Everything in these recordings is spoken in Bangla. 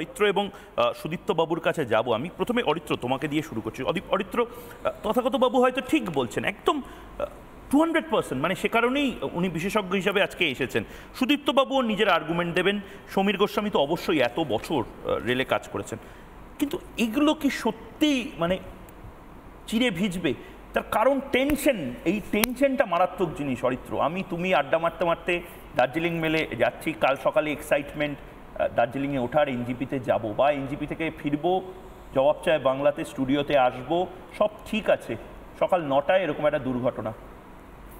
অরিত্র এবং সুদীপ্ত বাবুর কাছে যাব আমি প্রথমে অরিত্র তোমাকে দিয়ে শুরু করছি অরিত্র তথাগত বাবু হয়তো ঠিক বলছেন একদম টু হান্ড্রেড পার্সেন্ট মানে সে কারণেই উনি বিশেষজ্ঞ হিসাবে আজকে এসেছেন সুদীপ্তবাবুও নিজের আর্গুমেন্ট দেবেন সমীর গোস্বামী তো অবশ্যই এত বছর রেলে কাজ করেছেন কিন্তু এগুলো কি সত্যি মানে চিরে ভিজবে তার কারণ টেনশন এই টেনশনটা মারাত্মক জিনিস অরিত্র আমি তুমি আড্ডা মারতে মারতে দার্জিলিং মেলে যাচ্ছি কাল সকালে এক্সাইটমেন্ট দার্জিলিংয়ে ওঠার এনজিপিতে যাব বা এনজিপি থেকে ফিরবো জবাব চায় বাংলাতে স্টুডিওতে আসব সব ঠিক আছে সকাল নটায় এরকম একটা দুর্ঘটনা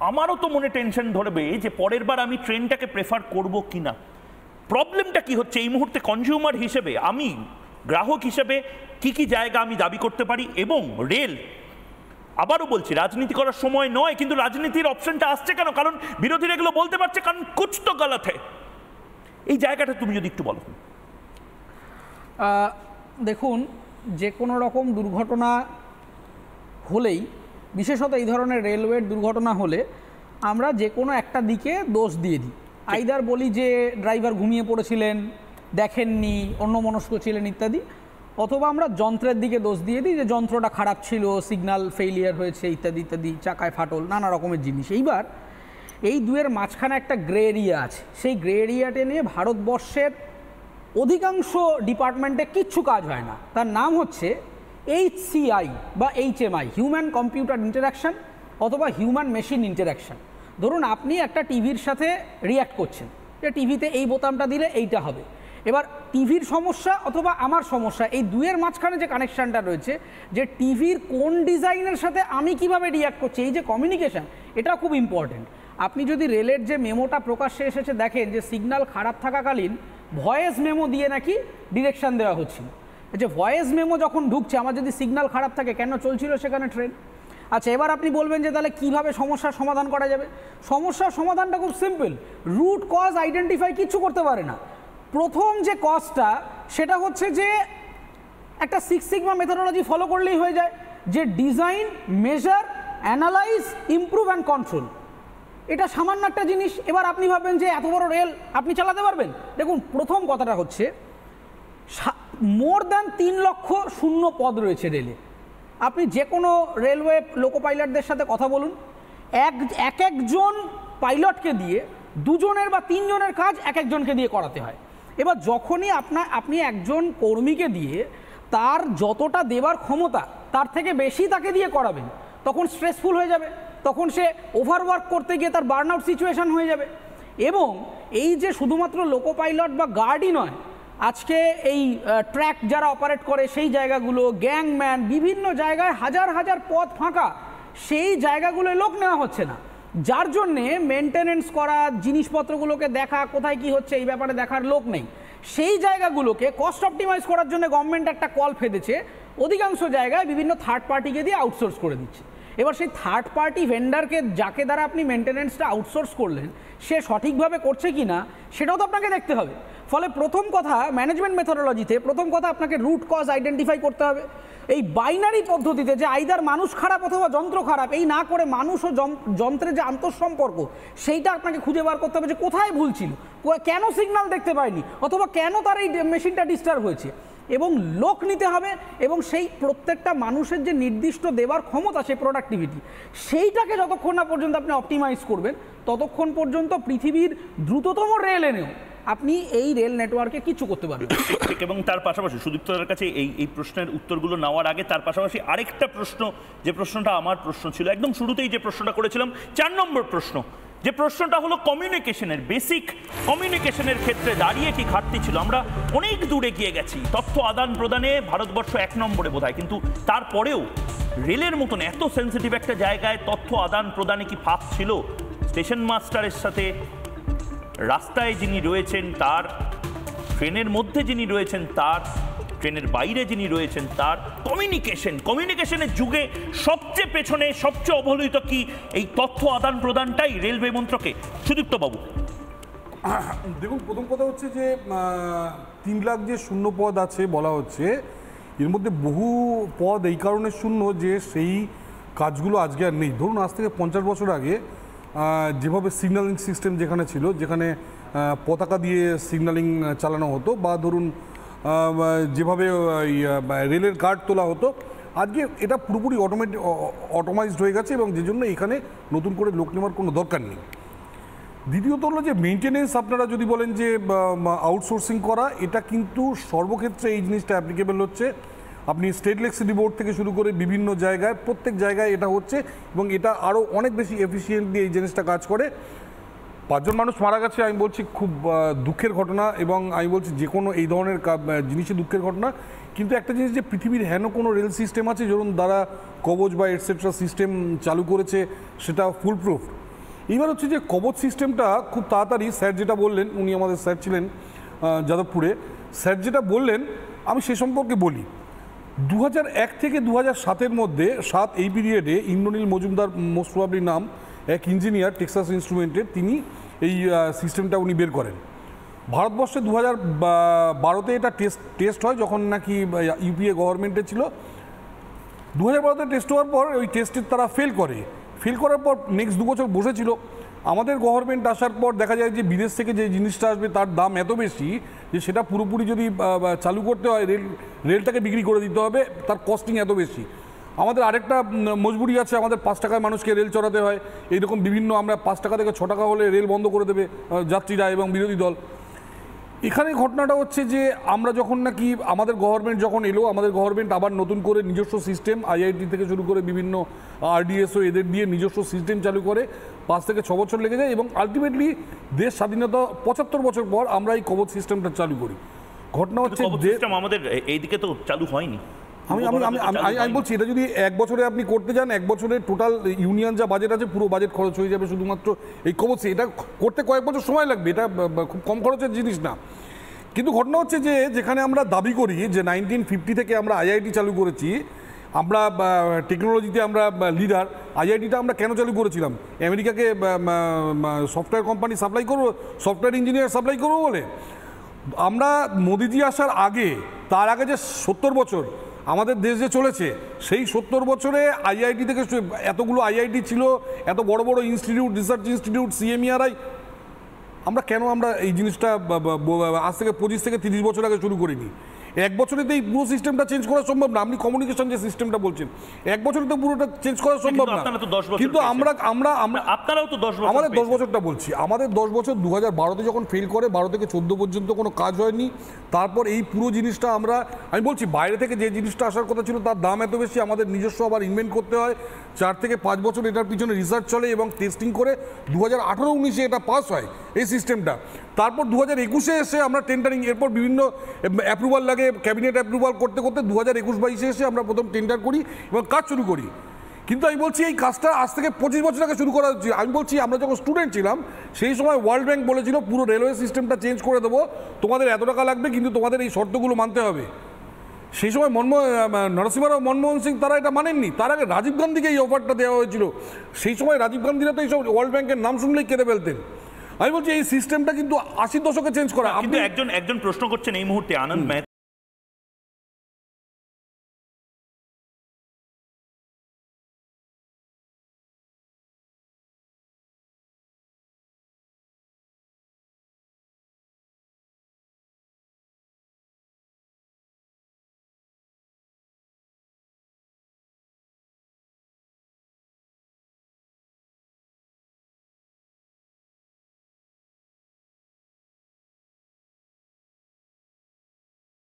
আমারও তো মনে টেনশন ধরবে যে পরের বার আমি ট্রেনটাকে প্রেফার করব কি না প্রবলেমটা কি হচ্ছে এই মুহূর্তে কনজিউমার হিসেবে আমি গ্রাহক হিসেবে কি কি জায়গা আমি দাবি করতে পারি এবং রেল আবারও বলছি রাজনীতি করার সময় নয় কিন্তু রাজনীতির অপশনটা আসছে কেন কারণ বিরোধীরা এগুলো বলতে পারছে কারণ কুচ তো গলত এই জায়গাটা তুমি যদি একটু বলো দেখুন যে কোনো রকম দুর্ঘটনা হলেই বিশেষত এই ধরনের রেলওয়ের দুর্ঘটনা হলে আমরা যে কোনো একটা দিকে দোষ দিয়ে দিই আইদার বলি যে ড্রাইভার ঘুমিয়ে পড়েছিলেন দেখেননি অন্য মনস্ক ছিলেন ইত্যাদি অথবা আমরা যন্ত্রের দিকে দোষ দিয়ে দিই যে যন্ত্রটা খারাপ ছিল সিগনাল ফেইলিয়ার হয়েছে ইত্যাদি ইত্যাদি চাকায় ফাটল নানা রকমের জিনিস এইবার এই দুয়ের মাঝখানে একটা গ্রে এরিয়া আছে সেই গ্রে এরিয়াটা নিয়ে ভারতবর্ষের অধিকাংশ ডিপার্টমেন্টে কিচ্ছু কাজ হয় না তার নাম হচ্ছে এইচসিআই বা এইচএমআই হিউম্যান কম্পিউটার ইন্টারাকশান অথবা হিউম্যান মেশিন ইন্টারাকশান ধরুন আপনি একটা টিভির সাথে রিয়্যাক্ট করছেন যে টিভিতে এই বোতামটা দিলে এইটা হবে এবার টিভির সমস্যা অথবা আমার সমস্যা এই দুয়ের মাঝখানে যে কানেকশানটা রয়েছে যে টিভির কোন ডিজাইনের সাথে আমি কিভাবে রিয়্যাক্ট করছি এই যে কমিউনিকেশান এটা খুব ইম্পর্টেন্ট আপনি যদি রেলের যে মেমোটা প্রকাশ্যে এসেছে দেখেন যে সিগনাল খারাপ থাকাকালীন ভয়েস মেমো দিয়ে নাকি ডিরেকশান দেওয়া হচ্ছিল যে ভয়েস মেমো যখন ঢুকছে আমার যদি সিগনাল খারাপ থাকে কেন চলছিল সেখানে ট্রেন আচ্ছা এবার আপনি বলবেন যে তাহলে কিভাবে সমস্যার সমাধান করা যাবে সমস্যার সমাধানটা খুব সিম্পল রুট কজ আইডেন্টিফাই কিচ্ছু করতে পারে না প্রথম যে কজটা সেটা হচ্ছে যে একটা সিক্স সিগমা মেথোডোলজি ফলো করলেই হয়ে যায় যে design measure analyse improve and control এটা সামান্য একটা জিনিস এবার আপনি ভাববেন যে এত বড় রেল আপনি চালাতে পারবেন দেখুন প্রথম কথাটা হচ্ছে মোর দ্যান তিন লক্ষ শূন্য পদ রয়েছে রেলে আপনি যে কোনো রেলওয়ে লোকো পাইলটদের সাথে কথা বলুন এক এক একজন পাইলটকে দিয়ে দুজনের বা তিনজনের কাজ এক একজনকে দিয়ে করাতে হয় এবার যখনই আপনার আপনি একজন কর্মীকে দিয়ে তার যতটা দেবার ক্ষমতা তার থেকে বেশি তাকে দিয়ে করাবেন তখন স্ট্রেসফুল হয়ে যাবে তখন সে ওভারওয়ার্ক করতে গিয়ে তার বার্নআউট সিচুয়েশান হয়ে যাবে এবং এই যে শুধুমাত্র লোকো পাইলট বা গার্ডই নয় আজকে এই ট্র্যাক যারা অপারেট করে সেই জায়গাগুলো গ্যাংম্যান বিভিন্ন জায়গায় হাজার হাজার পথ ফাঁকা সেই জায়গাগুলোয় লোক নেওয়া হচ্ছে না যার জন্যে মেনটেনেন্স করা জিনিসপত্রগুলোকে দেখা কোথায় কি হচ্ছে এই ব্যাপারে দেখার লোক নেই সেই জায়গাগুলোকে কস্ট অপটিমাইজ করার জন্য গভর্নমেন্ট একটা কল ফেঁদেছে অধিকাংশ জায়গায় বিভিন্ন থার্ড পার্টিকে দিয়ে আউটসোর্স করে দিচ্ছে এবার সেই থার্ড পার্টি ভেন্ডারকে যাকে দ্বারা আপনি মেনটেনেন্সটা আউটসোর্স করলেন সে সঠিকভাবে করছে কি না সেটাও তো আপনাকে দেখতে হবে ফলে প্রথম কথা ম্যানেজমেন্ট মেথোডোলজিতে প্রথম কথা আপনাকে রুট কজ আইডেন্টিফাই করতে হবে এই বাইনারি পদ্ধতিতে যে আইদার মানুষ খারাপ অথবা যন্ত্র খারাপ এই না করে মানুষ ও যন্ত্রের যে আন্তঃসম্পর্ক সেইটা আপনাকে খুঁজে বার করতে হবে যে কোথায় ভুল ছিল কেন সিগনাল দেখতে পায়নি অথবা কেন তার এই মেশিনটা ডিস্টার্ব হয়েছে এবং লোক নিতে হবে এবং সেই প্রত্যেকটা মানুষের যে নির্দিষ্ট দেবার ক্ষমতা সেই প্রোডাক্টিভিটি সেইটাকে যতক্ষণ না পর্যন্ত আপনি অপটিমাইজ করবেন ততক্ষণ পর্যন্ত পৃথিবীর দ্রুততম রেল এনেও আপনি এই রেল নেটওয়ার্কে কিছু করতে পারবেন ঠিক এবং তার পাশাপাশি সুদীপ্তদার কাছে এই এই প্রশ্নের উত্তরগুলো নেওয়ার আগে তার পাশাপাশি আরেকটা প্রশ্ন যে প্রশ্নটা আমার প্রশ্ন ছিল একদম শুরুতেই যে প্রশ্নটা করেছিলাম চার নম্বর প্রশ্ন যে প্রশ্নটা হলো কমিউনিকেশনের বেসিক কমিউনিকেশনের ক্ষেত্রে দাঁড়িয়ে কি ঘাটতি ছিল আমরা অনেক দূরে গিয়ে গেছি তথ্য আদান প্রদানে ভারতবর্ষ এক নম্বরে বোধ কিন্তু তারপরেও রেলের মতন এত সেন্সিটিভ একটা জায়গায় তথ্য আদান প্রদানে কি ফাঁস ছিল স্টেশন মাস্টারের সাথে রাস্তায় যিনি রয়েছেন তার ট্রেনের মধ্যে যিনি রয়েছেন তার ট্রেনের বাইরে যিনি রয়েছেন তার কমিউনিকেশন কমিউনিকেশনের যুগে সবচেয়ে পেছনে সবচেয়ে অবহেলিত কি এই তথ্য আদান প্রদানটাই রেলওয়ে মন্ত্রকে সুদীপ্তবাবু দেখুন প্রথম কথা হচ্ছে যে তিন লাখ যে শূন্য পদ আছে বলা হচ্ছে এর মধ্যে বহু পদ এই কারণে শূন্য যে সেই কাজগুলো আজকে আর নেই ধরুন আজ থেকে পঞ্চাশ বছর আগে যেভাবে সিগন্যালিং সিস্টেম যেখানে ছিল যেখানে পতাকা দিয়ে সিগন্যালিং চালানো হতো বা ধরুন যেভাবে রেলের কার্ড তোলা হতো আজকে এটা পুরোপুরি অটোমেটিক অটোমাইজড হয়ে গেছে এবং যে জন্য এখানে নতুন করে লোক নেওয়ার কোনো দরকার নেই দ্বিতীয়ত হলো যে মেনটেনেন্স আপনারা যদি বলেন যে আউটসোর্সিং করা এটা কিন্তু সর্বক্ষেত্রে এই জিনিসটা অ্যাপ্লিকেবল হচ্ছে আপনি স্টেট ইলেকট্রিসিটি বোর্ড থেকে শুরু করে বিভিন্ন জায়গায় প্রত্যেক জায়গায় এটা হচ্ছে এবং এটা আরও অনেক বেশি এফিসিয়েন্টলি এই জিনিসটা কাজ করে পাঁচজন মানুষ মারা গেছে আমি বলছি খুব দুঃখের ঘটনা এবং আমি বলছি যে কোনো এই ধরনের জিনিসই দুঃখের ঘটনা কিন্তু একটা জিনিস যে পৃথিবীর হেন কোনো রেল সিস্টেম আছে যেরকম দ্বারা কবচ বা এটসেট্রা সিস্টেম চালু করেছে সেটা ফুল প্রুফ এইবার হচ্ছে যে কবচ সিস্টেমটা খুব তাড়াতাড়ি স্যার যেটা বললেন উনি আমাদের স্যার ছিলেন যাদবপুরে স্যার যেটা বললেন আমি সে সম্পর্কে বলি দু থেকে দু সাতের মধ্যে সাত এই পিরিয়ডে ইন্দ্রনীল মজুমদার মোস্ট নাম এক ইঞ্জিনিয়ার টেক্সাস ইনস্ট্রুমেন্টের তিনি এই সিস্টেমটা উনি বের করেন ভারতবর্ষে দু হাজার বারোতে এটা টেস্ট টেস্ট হয় যখন নাকি ইউপিএ গভর্নমেন্টে ছিল দু হাজার বারোতে টেস্ট হওয়ার পর ওই টেস্টের তারা ফেল করে ফেল করার পর নেক্সট দু বছর বসেছিল আমাদের গভর্নমেন্ট আসার পর দেখা যায় যে বিদেশ থেকে যে জিনিসটা আসবে তার দাম এত বেশি যে সেটা পুরোপুরি যদি চালু করতে হয় রেল রেলটাকে বিক্রি করে দিতে হবে তার কস্টিং এত বেশি আমাদের আরেকটা মজবুরি আছে আমাদের পাঁচ টাকায় মানুষকে রেল চড়াতে হয় এইরকম বিভিন্ন আমরা পাঁচ টাকা থেকে ছ টাকা হলে রেল বন্ধ করে দেবে যাত্রীরা এবং বিরোধী দল এখানে ঘটনাটা হচ্ছে যে আমরা যখন নাকি আমাদের গভর্নমেন্ট যখন এলো আমাদের গভর্নমেন্ট আবার নতুন করে নিজস্ব সিস্টেম আইআইটি থেকে শুরু করে বিভিন্ন আরডিএসও এদের দিয়ে নিজস্ব সিস্টেম চালু করে পাঁচ থেকে ছ বছর লেগে যায় এবং আলটিমেটলি দেশ স্বাধীনতা পঁচাত্তর বছর পর আমরা এই কবচ সিস্টেমটা চালু করি ঘটনা হচ্ছে আমাদের এইদিকে তো চালু হয়নি আমি আমি আমি আমি বলছি এটা যদি এক বছরে আপনি করতে যান এক বছরে টোটাল ইউনিয়ন যা বাজেট আছে পুরো বাজেট খরচ হয়ে যাবে শুধুমাত্র এই কবচ এটা করতে কয়েক বছর সময় লাগবে এটা খুব কম খরচের জিনিস না কিন্তু ঘটনা হচ্ছে যে যেখানে আমরা দাবি করি যে নাইনটিন ফিফটি থেকে আমরা আইআইটি চালু করেছি আমরা টেকনোলজিতে আমরা লিডার আইআইটিটা আমরা কেন চালু করেছিলাম আমেরিকাকে সফটওয়্যার কোম্পানি সাপ্লাই করবো সফটওয়্যার ইঞ্জিনিয়ার সাপ্লাই করবো বলে আমরা মোদিজি আসার আগে তার আগে যে সত্তর বছর আমাদের দেশ যে চলেছে সেই সত্তর বছরে আইআইটি থেকে এতগুলো আইআইটি ছিল এত বড় বড় ইনস্টিটিউট রিসার্চ ইনস্টিটিউট সিএমইআরআই আমরা কেন আমরা এই জিনিসটা আজ থেকে পঁচিশ থেকে তিরিশ বছর আগে শুরু করিনি এক বছরে তো এই পুরো সিস্টেমটা চেঞ্জ করা সম্ভব না আপনি কমিউনিকেশন যে সিস্টেমটা বলছেন এক বছরে তো পুরোটা চেঞ্জ করা সম্ভব না কিন্তু আমরা আমরা আমরা আপনারাও তো দশ আমাদের দশ বছরটা বলছি আমাদের দশ বছর দু হাজার বারোতে যখন ফেল করে বারো থেকে চোদ্দ পর্যন্ত কোনো কাজ হয়নি তারপর এই পুরো জিনিসটা আমরা আমি বলছি বাইরে থেকে যে জিনিসটা আসার কথা ছিল তার দাম এত বেশি আমাদের নিজস্ব আবার ইনভেন্ট করতে হয় চার থেকে পাঁচ বছর এটার পিছনে রিসার্চ চলে এবং টেস্টিং করে দু হাজার আঠারো উনিশে এটা পাস হয় এই সিস্টেমটা তারপর দু হাজার একুশে এসে আমরা টেন্ডারিং এরপর বিভিন্ন অ্যাপ্রুভাল লাগে ক্যাবিনেট অ্যাপ্রুভাল করতে করতে দু হাজার একুশ বাইশে এসে আমরা প্রথম টেন্ডার করি এবং কাজ শুরু করি কিন্তু আমি বলছি এই কাজটা আজ থেকে পঁচিশ বছর আগে শুরু করা হচ্ছে আমি বলছি আমরা যখন স্টুডেন্ট ছিলাম সেই সময় ওয়ার্ল্ড ব্যাংক বলেছিল পুরো রেলওয়ে সিস্টেমটা চেঞ্জ করে দেবো তোমাদের এত টাকা লাগবে কিন্তু তোমাদের এই শর্তগুলো মানতে হবে সেই সময় মনমোহন নরসিংহরাও মনমোহন সিং তারা এটা মানেননি তার আগে রাজীব গান্ধীকে এই অফারটা দেওয়া হয়েছিল সেই সময় রাজীব গান্ধীরা তো এইসব ওয়ার্ল্ড ব্যাংকের নাম শুনলেই কেঁদে ফেলতেন আমি বলছি এই সিস্টেমটা কিন্তু আশি দশকে চেঞ্জ করা আপনি একজন একজন প্রশ্ন করছেন এই মুহূর্তে আনন্দ